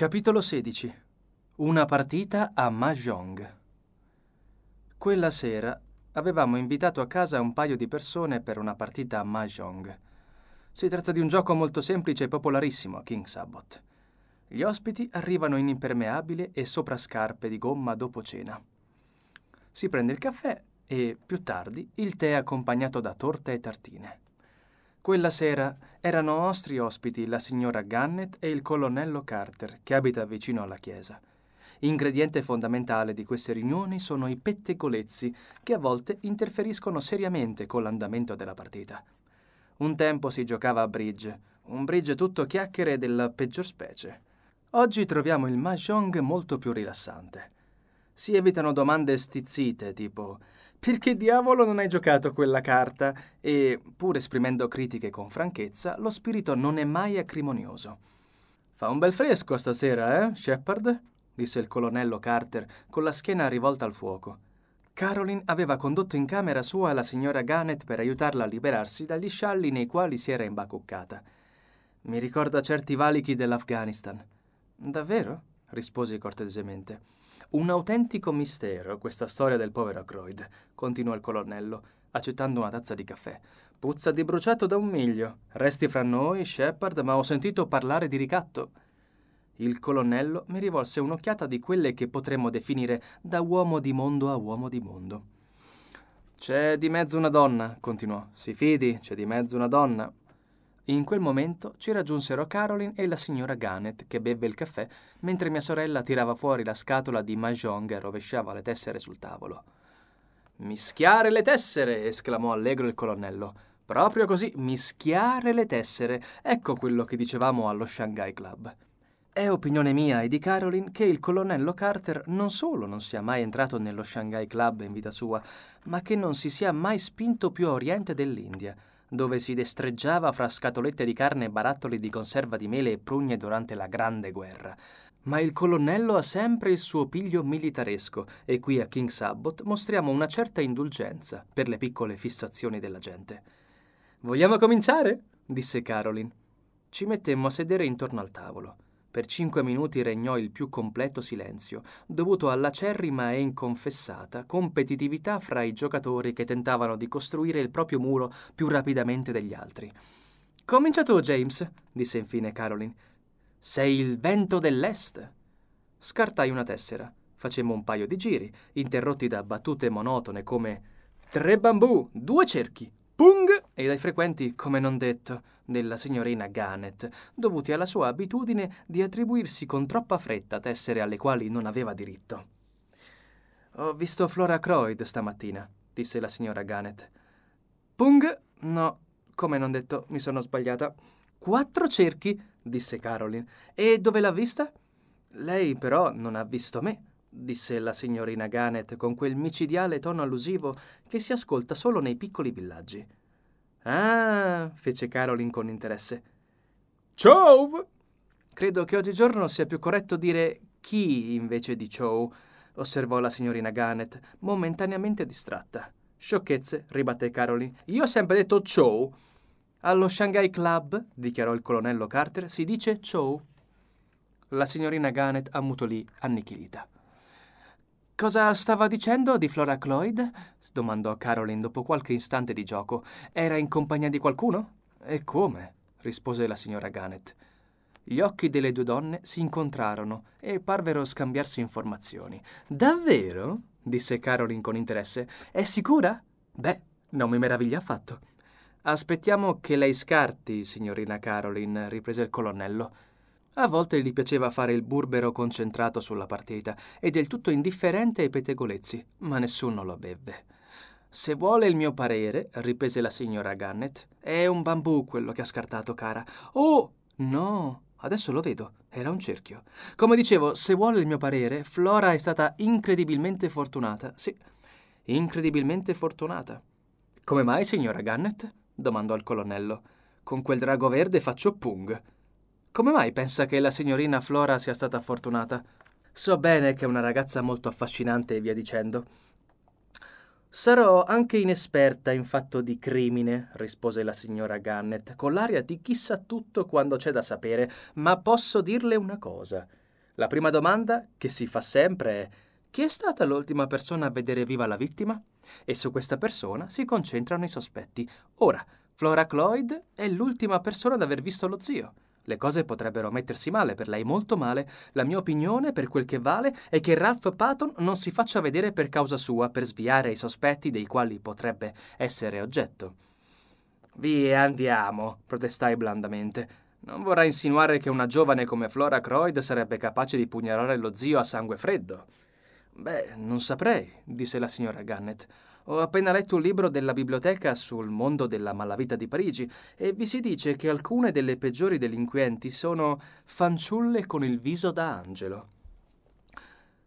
Capitolo 16 Una partita a Mahjong Quella sera avevamo invitato a casa un paio di persone per una partita a Mahjong. Si tratta di un gioco molto semplice e popolarissimo a King Sabbath. Gli ospiti arrivano in impermeabile e soprascarpe di gomma dopo cena. Si prende il caffè e, più tardi, il tè accompagnato da torta e tartine. Quella sera erano nostri ospiti la signora Gannett e il colonnello Carter, che abita vicino alla chiesa. Ingrediente fondamentale di queste riunioni sono i pettegolezzi, che a volte interferiscono seriamente con l'andamento della partita. Un tempo si giocava a bridge, un bridge tutto chiacchiere della peggior specie. Oggi troviamo il mahjong molto più rilassante. Si evitano domande stizzite tipo perché diavolo non hai giocato quella carta? E, pur esprimendo critiche con franchezza, lo spirito non è mai acrimonioso. Fa un bel fresco stasera, eh, Shepard? disse il colonnello Carter con la schiena rivolta al fuoco. Caroline aveva condotto in camera sua la signora Gannett per aiutarla a liberarsi dagli scialli nei quali si era imbacuccata. Mi ricorda certi valichi dell'Afghanistan. Davvero? rispose cortesemente. Un autentico mistero questa storia del povero Croyd, continuò il colonnello, accettando una tazza di caffè. Puzza di bruciato da un miglio. Resti fra noi, Shepard, ma ho sentito parlare di ricatto. Il colonnello mi rivolse un'occhiata di quelle che potremmo definire da uomo di mondo a uomo di mondo. C'è di mezzo una donna, continuò. Si fidi, c'è di mezzo una donna. In quel momento ci raggiunsero Caroline e la signora Gannett che bevve il caffè mentre mia sorella tirava fuori la scatola di Mahjong e rovesciava le tessere sul tavolo. Mischiare le tessere! esclamò allegro il colonnello. Proprio così, mischiare le tessere. Ecco quello che dicevamo allo Shanghai Club. È opinione mia e di Caroline che il colonnello Carter non solo non sia mai entrato nello Shanghai Club in vita sua, ma che non si sia mai spinto più a oriente dell'India dove si destreggiava fra scatolette di carne e barattoli di conserva di mele e prugne durante la Grande Guerra. Ma il colonnello ha sempre il suo piglio militaresco e qui a King's Sabbath mostriamo una certa indulgenza per le piccole fissazioni della gente. Vogliamo cominciare? disse Caroline. Ci mettemmo a sedere intorno al tavolo. Per cinque minuti regnò il più completo silenzio, dovuto all'acerrima e inconfessata competitività fra i giocatori che tentavano di costruire il proprio muro più rapidamente degli altri. Comincia tu, James, disse infine Caroline. Sei il vento dell'est. Scartai una tessera. Facemmo un paio di giri, interrotti da battute monotone come Tre bambù, due cerchi, Pung e dai frequenti, come non detto, della signorina Gannett, dovuti alla sua abitudine di attribuirsi con troppa fretta tessere alle quali non aveva diritto. Ho visto Flora Croyd stamattina, disse la signora Gannett. Pung, no, come non detto, mi sono sbagliata. Quattro cerchi, disse Caroline. E dove l'ha vista? Lei però non ha visto me disse la signorina Gannett con quel micidiale tono allusivo che si ascolta solo nei piccoli villaggi. Ah, fece Carolyn con interesse. Chow! Credo che oggigiorno sia più corretto dire chi invece di Chow, osservò la signorina Gannett, momentaneamente distratta. Sciocchezze, ribatté Carolyn. Io ho sempre detto Chow. Allo Shanghai Club, dichiarò il colonnello Carter, si dice Chow. La signorina Gannett ammutolì, annichilita. Cosa stava dicendo di Flora Cloyd? domandò Caroline dopo qualche istante di gioco. Era in compagnia di qualcuno? E come? rispose la signora Gannett. Gli occhi delle due donne si incontrarono e parvero scambiarsi informazioni. Davvero? disse Caroline con interesse. È sicura? Beh, non mi meraviglia affatto. Aspettiamo che lei scarti, signorina Caroline, riprese il colonnello. A volte gli piaceva fare il burbero concentrato sulla partita e del tutto indifferente ai pettegolezzi, ma nessuno lo beve. Se vuole il mio parere, riprese la signora Gannett, è un bambù quello che ha scartato, cara. Oh, no, adesso lo vedo, era un cerchio. Come dicevo, se vuole il mio parere, Flora è stata incredibilmente fortunata, sì, incredibilmente fortunata. Come mai, signora Gannett? domandò il colonnello. Con quel drago verde faccio pung. Come mai pensa che la signorina Flora sia stata fortunata? So bene che è una ragazza molto affascinante e via dicendo. Sarò anche inesperta in fatto di crimine, rispose la signora Gannett, con l'aria di chissà tutto quando c'è da sapere, ma posso dirle una cosa. La prima domanda che si fa sempre è chi è stata l'ultima persona a vedere viva la vittima? E su questa persona si concentrano i sospetti. Ora, Flora Cloyd è l'ultima persona ad aver visto lo zio. Le cose potrebbero mettersi male, per lei molto male. La mia opinione, per quel che vale, è che Ralph Patton non si faccia vedere per causa sua, per sviare i sospetti dei quali potrebbe essere oggetto. Via, andiamo, protestai blandamente. Non vorrà insinuare che una giovane come Flora Croyd sarebbe capace di pugnalare lo zio a sangue freddo. Beh, non saprei, disse la signora Gannett. Ho appena letto un libro della biblioteca sul mondo della malavita di Parigi e vi si dice che alcune delle peggiori delinquenti sono fanciulle con il viso da angelo.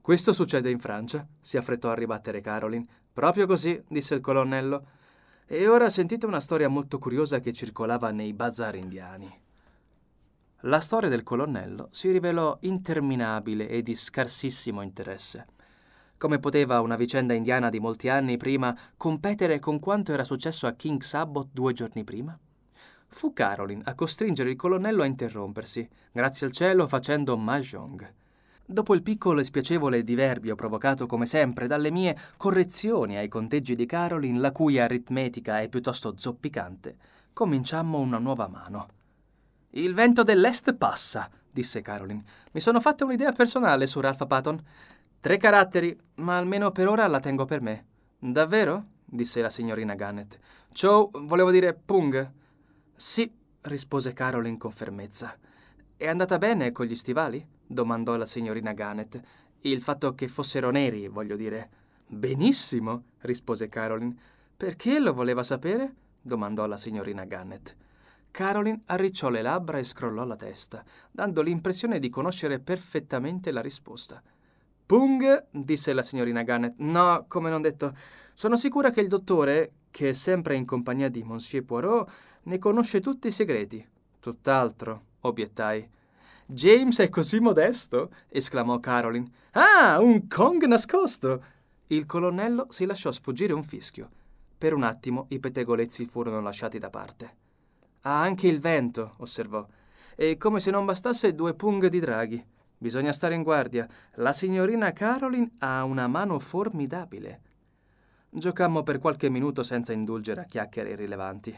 Questo succede in Francia, si affrettò a ribattere Caroline. Proprio così, disse il colonnello. E ora sentite una storia molto curiosa che circolava nei bazar indiani. La storia del colonnello si rivelò interminabile e di scarsissimo interesse. Come poteva una vicenda indiana di molti anni prima competere con quanto era successo a King Sabbath due giorni prima? Fu Caroline a costringere il colonnello a interrompersi, grazie al cielo facendo mahjong. Dopo il piccolo e spiacevole diverbio provocato come sempre dalle mie correzioni ai conteggi di Caroline, la cui aritmetica è piuttosto zoppicante, cominciammo una nuova mano. Il vento dell'est passa, disse Caroline. Mi sono fatta un'idea personale su Ralph Patton. Tre caratteri, ma almeno per ora la tengo per me. Davvero? disse la signorina Gannett. Chow, volevo dire Pung. Sì, rispose Caroline con fermezza. È andata bene con gli stivali? domandò la signorina Gannett. Il fatto che fossero neri, voglio dire. Benissimo, rispose Caroline. Perché lo voleva sapere? domandò la signorina Gannett. Caroline arricciò le labbra e scrollò la testa, dando l'impressione di conoscere perfettamente la risposta. Pung, disse la signorina Gannett. No, come non detto. Sono sicura che il dottore, che è sempre in compagnia di Monsieur Poirot, ne conosce tutti i segreti. Tutt'altro, obiettai. James è così modesto! esclamò Caroline. Ah, un Kong nascosto! Il colonnello si lasciò sfuggire un fischio. Per un attimo i pettegolezzi furono lasciati da parte. Ha anche il vento, osservò. E come se non bastasse due pung di draghi. Bisogna stare in guardia. La signorina Caroline ha una mano formidabile. Giocammo per qualche minuto senza indulgere a chiacchiere irrilevanti.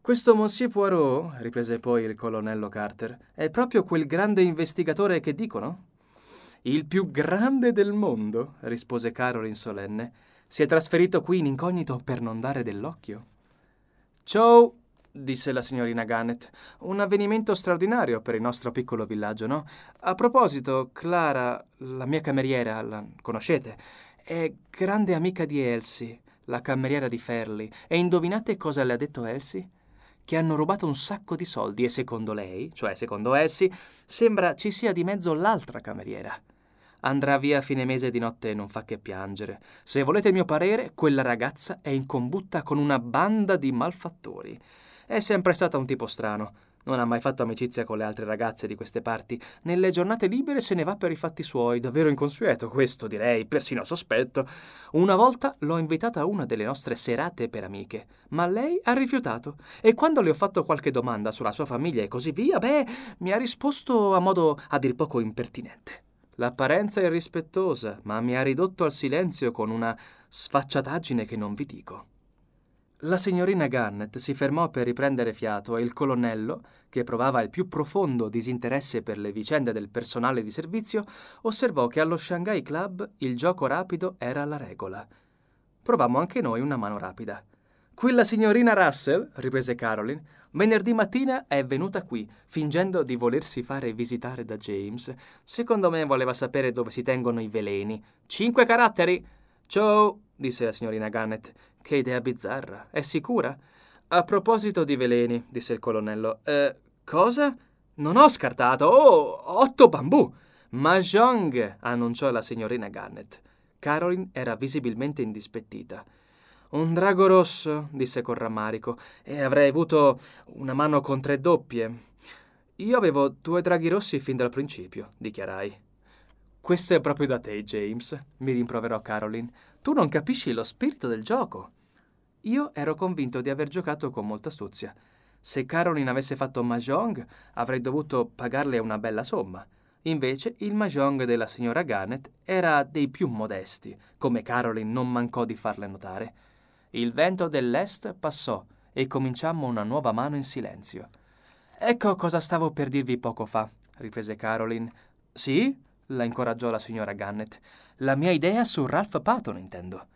Questo Monsieur Poirot, riprese poi il colonnello Carter, è proprio quel grande investigatore che dicono? Il più grande del mondo, rispose Caroline solenne. Si è trasferito qui in incognito per non dare dell'occhio. Ciao, disse la signorina Gannett. Un avvenimento straordinario per il nostro piccolo villaggio, no? A proposito, Clara, la mia cameriera, la conoscete, è grande amica di Elsie, la cameriera di Ferli. E indovinate cosa le ha detto Elsie? Che hanno rubato un sacco di soldi e secondo lei, cioè secondo Elsie, sembra ci sia di mezzo l'altra cameriera. Andrà via a fine mese di notte e non fa che piangere. Se volete il mio parere, quella ragazza è in combutta con una banda di malfattori. È sempre stata un tipo strano. Non ha mai fatto amicizia con le altre ragazze di queste parti. Nelle giornate libere se ne va per i fatti suoi, davvero inconsueto questo, direi, persino sospetto. Una volta l'ho invitata a una delle nostre serate per amiche, ma lei ha rifiutato. E quando le ho fatto qualche domanda sulla sua famiglia e così via, beh, mi ha risposto a modo a dir poco impertinente. L'apparenza è rispettosa, ma mi ha ridotto al silenzio con una sfacciataggine che non vi dico. La signorina Garnett si fermò per riprendere fiato e il colonnello, che provava il più profondo disinteresse per le vicende del personale di servizio, osservò che allo Shanghai Club il gioco rapido era la regola. Provammo anche noi una mano rapida. Quella signorina Russell, riprese Caroline, venerdì mattina è venuta qui, fingendo di volersi fare visitare da James. Secondo me voleva sapere dove si tengono i veleni. Cinque caratteri! Ciao! disse la signorina Garnett che idea bizzarra. È sicura? A proposito di veleni, disse il colonnello. Eh, cosa? Non ho scartato. Oh, otto bambù. Mahjong, annunciò la signorina Garnet. Caroline era visibilmente indispettita. Un drago rosso, disse con rammarico, e avrei avuto una mano con tre doppie. Io avevo due draghi rossi fin dal principio, dichiarai. Questo è proprio da te, James, mi rimproverò Caroline. Tu non capisci lo spirito del gioco. Io ero convinto di aver giocato con molta astuzia. Se Caroline avesse fatto Mahjong, avrei dovuto pagarle una bella somma. Invece, il Mahjong della signora Garnet era dei più modesti, come Caroline non mancò di farle notare. Il vento dell'est passò e cominciammo una nuova mano in silenzio. Ecco cosa stavo per dirvi poco fa, riprese Caroline. Sì? la incoraggiò la signora Gannett. La mia idea su Ralph Patton, intendo.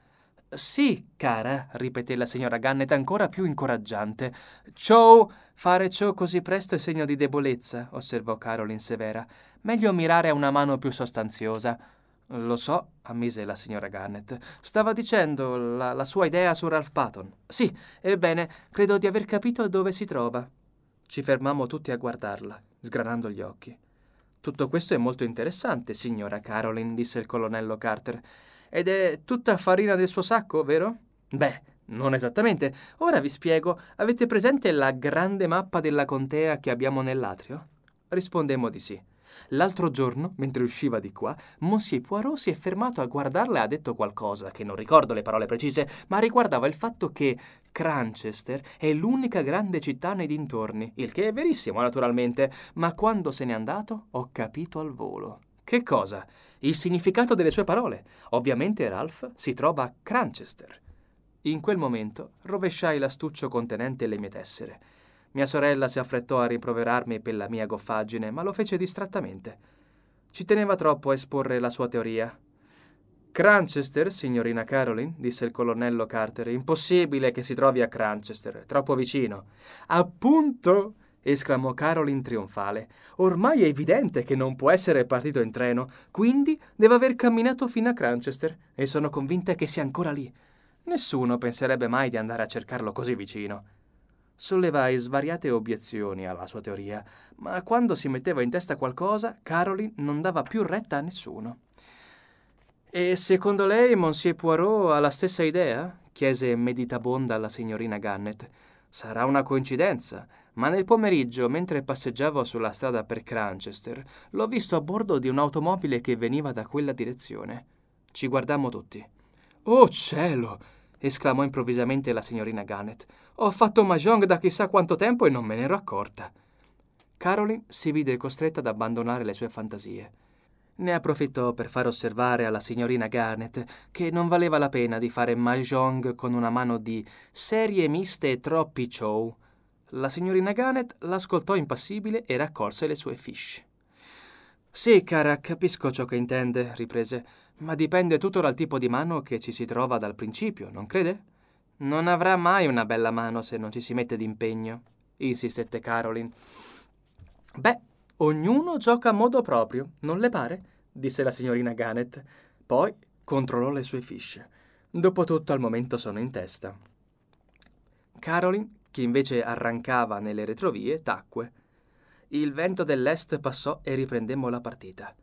Sì, cara, ripeté la signora Gannett ancora più incoraggiante. Ciò, fare ciò così presto è segno di debolezza, osservò Caroline severa. Meglio mirare a una mano più sostanziosa. Lo so, ammise la signora Garnett. Stava dicendo la, la, sua idea su Ralph Patton. Sì, ebbene, credo di aver capito dove si trova. Ci fermammo tutti a guardarla, sgranando gli occhi. Tutto questo è molto interessante, signora Caroline, disse il colonnello Carter. Ed è tutta farina del suo sacco, vero? Beh, non esattamente. Ora vi spiego. Avete presente la grande mappa della contea che abbiamo nell'atrio? Rispondemmo di sì. L'altro giorno, mentre usciva di qua, Monsieur Poirot si è fermato a guardarla e ha detto qualcosa, che non ricordo le parole precise, ma riguardava il fatto che Cranchester è l'unica grande città nei dintorni, il che è verissimo naturalmente, ma quando se n'è andato ho capito al volo. Che cosa? Il significato delle sue parole. Ovviamente Ralph si trova a Cranchester. In quel momento rovesciai l'astuccio contenente le mie tessere. Mia sorella si affrettò a rimproverarmi per la mia goffaggine, ma lo fece distrattamente. Ci teneva troppo a esporre la sua teoria. Cranchester, signorina Caroline, disse il colonnello Carter, impossibile che si trovi a Cranchester, è troppo vicino. Appunto! esclamò Caroline trionfale. Ormai è evidente che non può essere partito in treno, quindi deve aver camminato fino a Cranchester e sono convinta che sia ancora lì. Nessuno penserebbe mai di andare a cercarlo così vicino. Sollevai svariate obiezioni alla sua teoria, ma quando si metteva in testa qualcosa, Caroline non dava più retta a nessuno. E secondo lei Monsieur Poirot ha la stessa idea? chiese meditabonda la signorina Gannett. Sarà una coincidenza, ma nel pomeriggio, mentre passeggiavo sulla strada per Cranchester, l'ho visto a bordo di un'automobile che veniva da quella direzione. Ci guardammo tutti. Oh cielo! esclamò improvvisamente la signorina Gannett. Ho fatto mahjong da chissà quanto tempo e non me ne ero accorta. Caroline si vide costretta ad abbandonare le sue fantasie. Ne approfittò per far osservare alla signorina Garnet che non valeva la pena di fare mahjong con una mano di serie miste e troppi show. La signorina Garnet l'ascoltò impassibile e raccolse le sue fish. Sì, cara, capisco ciò che intende, riprese, ma dipende tutto dal tipo di mano che ci si trova dal principio, non crede? Non avrà mai una bella mano se non ci si mette d'impegno, insistette Caroline. Beh, ognuno gioca a modo proprio, non le pare? disse la signorina Gannett. Poi controllò le sue fisce. Dopotutto al momento sono in testa. Caroline, che invece arrancava nelle retrovie, tacque. Il vento dell'est passò e riprendemmo la partita.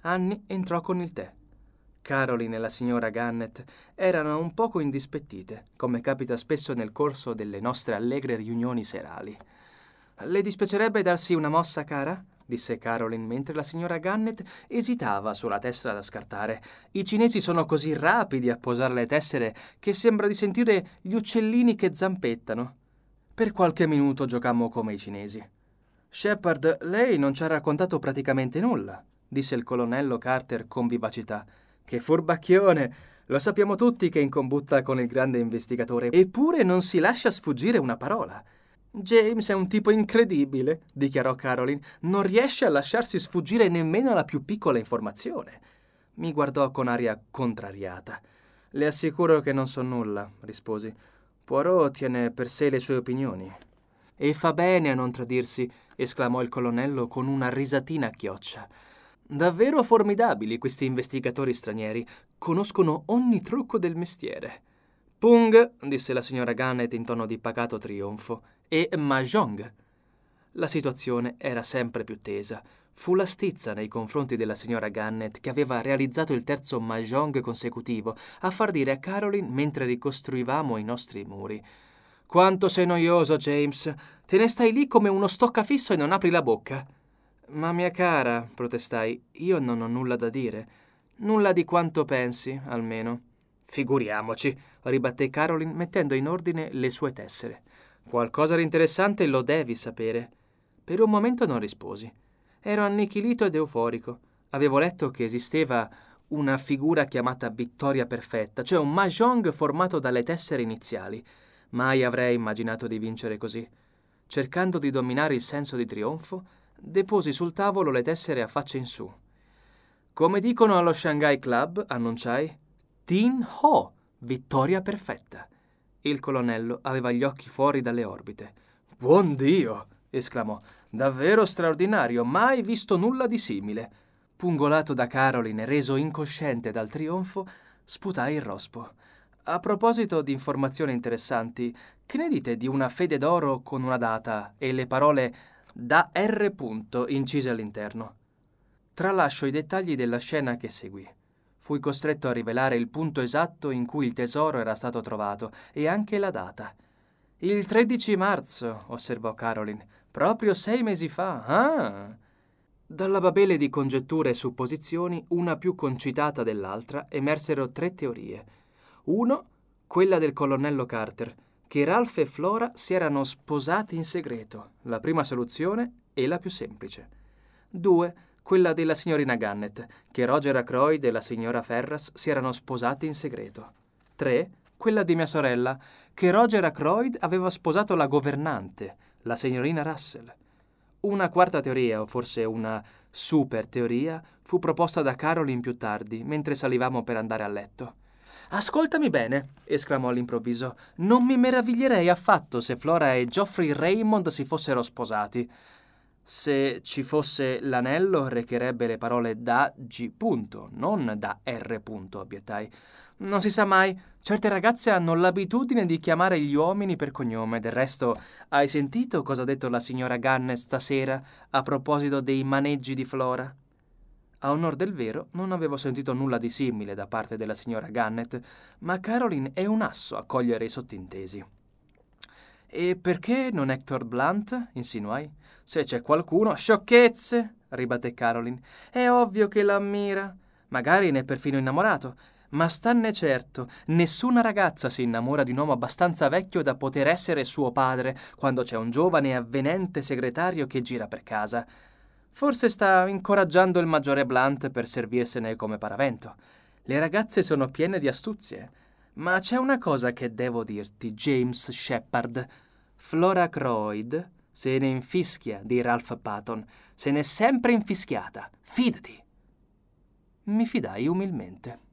Annie entrò con il tè. Caroline e la signora Gannett erano un poco indispettite, come capita spesso nel corso delle nostre allegre riunioni serali. Le dispiacerebbe darsi una mossa, cara? disse Caroline mentre la signora Gannett esitava sulla tessera da scartare. I cinesi sono così rapidi a posare le tessere che sembra di sentire gli uccellini che zampettano. Per qualche minuto giocammo come i cinesi. Shepard, lei non ci ha raccontato praticamente nulla, disse il colonnello Carter con vivacità. Che furbacchione! Lo sappiamo tutti che è in combutta con il grande investigatore, eppure non si lascia sfuggire una parola. James è un tipo incredibile, dichiarò Caroline. Non riesce a lasciarsi sfuggire nemmeno la più piccola informazione. Mi guardò con aria contrariata. Le assicuro che non so nulla, risposi. Poirot tiene per sé le sue opinioni. E fa bene a non tradirsi, esclamò il colonnello con una risatina chioccia. Davvero formidabili questi investigatori stranieri, conoscono ogni trucco del mestiere. Pung, disse la signora Gannett in tono di pacato trionfo, e Mahjong. La situazione era sempre più tesa. Fu la stizza nei confronti della signora Gannett, che aveva realizzato il terzo Mahjong consecutivo a far dire a Caroline mentre ricostruivamo i nostri muri. Quanto sei noioso, James. Te ne stai lì come uno stoccafisso e non apri la bocca. Ma mia cara, protestai, io non ho nulla da dire. Nulla di quanto pensi, almeno. Figuriamoci, ribatté Caroline mettendo in ordine le sue tessere. Qualcosa di interessante lo devi sapere. Per un momento non risposi. Ero annichilito ed euforico. Avevo letto che esisteva una figura chiamata vittoria perfetta, cioè un mahjong formato dalle tessere iniziali. Mai avrei immaginato di vincere così. Cercando di dominare il senso di trionfo, deposi sul tavolo le tessere a faccia in su. Come dicono allo Shanghai Club, annunciai, Tin Ho, vittoria perfetta. Il colonnello aveva gli occhi fuori dalle orbite. Buon Dio! esclamò. Davvero straordinario, mai visto nulla di simile. Pungolato da Caroline, e reso incosciente dal trionfo, sputai il rospo. A proposito di informazioni interessanti, che ne dite di una fede d'oro con una data e le parole da R. Punto incise all'interno? Tralascio i dettagli della scena che seguì. Fui costretto a rivelare il punto esatto in cui il tesoro era stato trovato e anche la data. Il 13 marzo, osservò Caroline, proprio sei mesi fa. Ah! Dalla babele di congetture e supposizioni, una più concitata dell'altra, emersero tre teorie uno, quella del colonnello Carter, che Ralph e Flora si erano sposati in segreto, la prima soluzione e la più semplice. Due, quella della signorina Gannett, che Roger Acroyd e la signora Ferras si erano sposati in segreto. Tre, quella di mia sorella, che Roger Acroyd aveva sposato la governante, la signorina Russell. Una quarta teoria, o forse una super teoria, fu proposta da Caroline più tardi, mentre salivamo per andare a letto. Ascoltami bene, esclamò all'improvviso. Non mi meraviglierei affatto se Flora e Geoffrey Raymond si fossero sposati. Se ci fosse l'anello, recherebbe le parole da G. Punto, non da R. Punto, obiettai. Non si sa mai, certe ragazze hanno l'abitudine di chiamare gli uomini per cognome. Del resto, hai sentito cosa ha detto la signora Gunn stasera a proposito dei maneggi di Flora? A onor del vero, non avevo sentito nulla di simile da parte della signora Gannett, ma Caroline è un asso a cogliere i sottintesi. E perché non Hector Blunt? insinuai. Se c'è qualcuno, sciocchezze! ribatté Caroline. È ovvio che l'ammira. Magari ne è perfino innamorato. Ma stanne certo, nessuna ragazza si innamora di un uomo abbastanza vecchio da poter essere suo padre quando c'è un giovane e avvenente segretario che gira per casa. Forse sta incoraggiando il maggiore Blunt per servirsene come paravento. Le ragazze sono piene di astuzie. Ma c'è una cosa che devo dirti, James Shepard. Flora Croyd se ne infischia di Ralph Patton. Se n'è sempre infischiata. Fidati. Mi fidai umilmente.